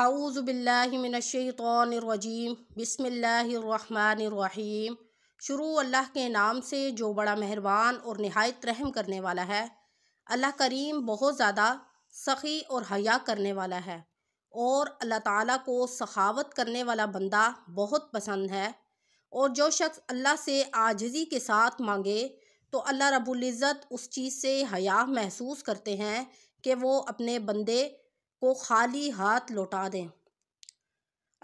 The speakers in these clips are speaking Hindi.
आऊज़बिल्लिमिनशैतरजीम बसमीम शुरू अल्लाह के नाम से जो बड़ा मेहरबान और नहायत रहम करने वाला है अल्लाह करीम बहुत ज़्यादा सखी और हया करने वाला है और अल्लाह ताला को सखावत करने वाला बंदा बहुत पसंद है और जो शख्स अल्लाह से आजजी के साथ मांगे तो अल्लाह रबुल्ज़त उस चीज़ से हया महसूस करते हैं कि वो अपने बंदे को खाली हाथ लौटा दें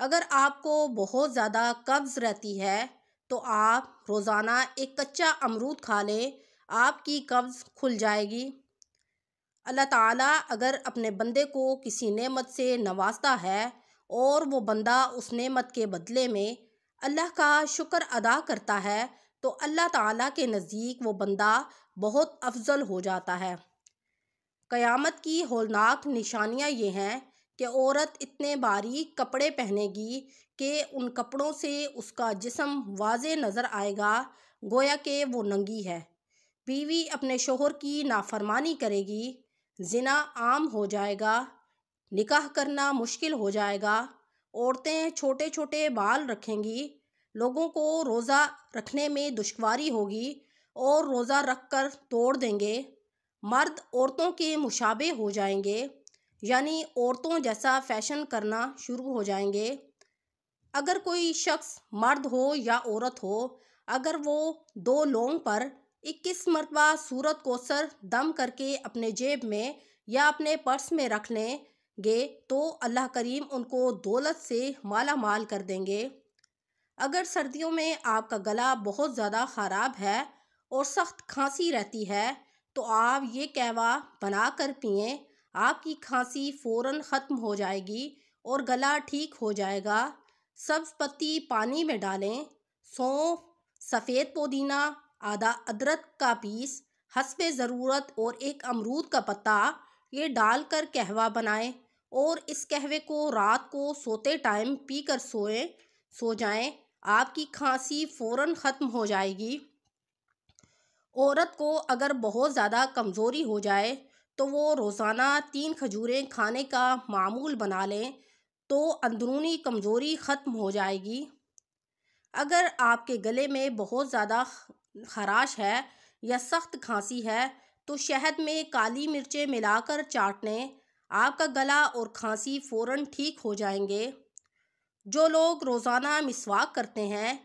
अगर आपको बहुत ज़्यादा कब्ज़ रहती है तो आप रोज़ाना एक कच्चा अमरूद खा लें आपकी कब्ज़ खुल जाएगी अल्लाह ताला अगर अपने बंदे को किसी नेमत से नवाजता है और वो बंदा उस नेमत के बदले में अल्लाह का शुक्र अदा करता है तो अल्लाह ताला के नज़दीक वो बंदा बहुत अफजल हो जाता है क़यामत की होलनाक निशानियाँ ये हैं कि औरत इतने बारीक कपड़े पहनेगी कि उन कपड़ों से उसका जिसम वाज नज़र आएगा गोया कि वो नंगी है बीवी अपने शोहर की नाफरमानी करेगी जिना आम हो जाएगा निकाह करना मुश्किल हो जाएगा औरतें छोटे छोटे बाल रखेंगी लोगों को रोज़ा रखने में दुश्वारी होगी और रोज़ा रख कर तोड़ देंगे मर्द औरतों के मुशाबे हो जाएंगे यानी औरतों जैसा फैशन करना शुरू हो जाएंगे अगर कोई शख्स मर्द हो या औरत हो अगर वो दो लोंग पर इक्कीस मरतबा सूरत को सर दम करके अपने जेब में या अपने पर्स में रख लेंगे तो अल्लाह करीम उनको दौलत से माला माल कर देंगे अगर सर्दियों में आपका गला बहुत ज़्यादा ख़राब है और सख्त खांसी रहती है तो आप ये कहवा बना कर पिएँ आपकी खांसी फ़ौर ख़त्म हो जाएगी और गला ठीक हो जाएगा सब्ज़ पत्ती पानी में डालें सौंफ सफ़ेद पुदीना आधा अदरक का पीस हसब ज़रूरत और एक अमरूद का पत्ता ये डालकर कहवा बनाएं और इस कहवे को रात को सोते टाइम पी कर सोएं सो जाएं आपकी खांसी फ़ौर ख़त्म हो जाएगी औरत को अगर बहुत ज़्यादा कमज़ोरी हो जाए तो वो रोज़ाना तीन खजूरें खाने का मामूल बना लें तो अंदरूनी कमज़ोरी ख़त्म हो जाएगी अगर आपके गले में बहुत ज़्यादा खराश है या सख्त खांसी है तो शहद में काली मिर्चें मिलाकर चाट लें आपका गला और खांसी फ़ौर ठीक हो जाएंगे जो लोग रोज़ाना मिसवाक करते हैं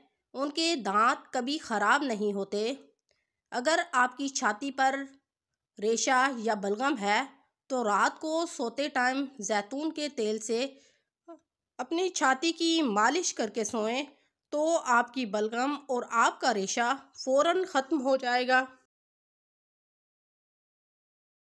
उनके दांत कभी ख़राब नहीं होते अगर आपकी छाती पर रेशा या बलगम है तो रात को सोते टाइम जैतून के तेल से अपनी छाती की मालिश करके सोएं तो आपकी बलगम और आपका रेशा फ़ौर ख़त्म हो जाएगा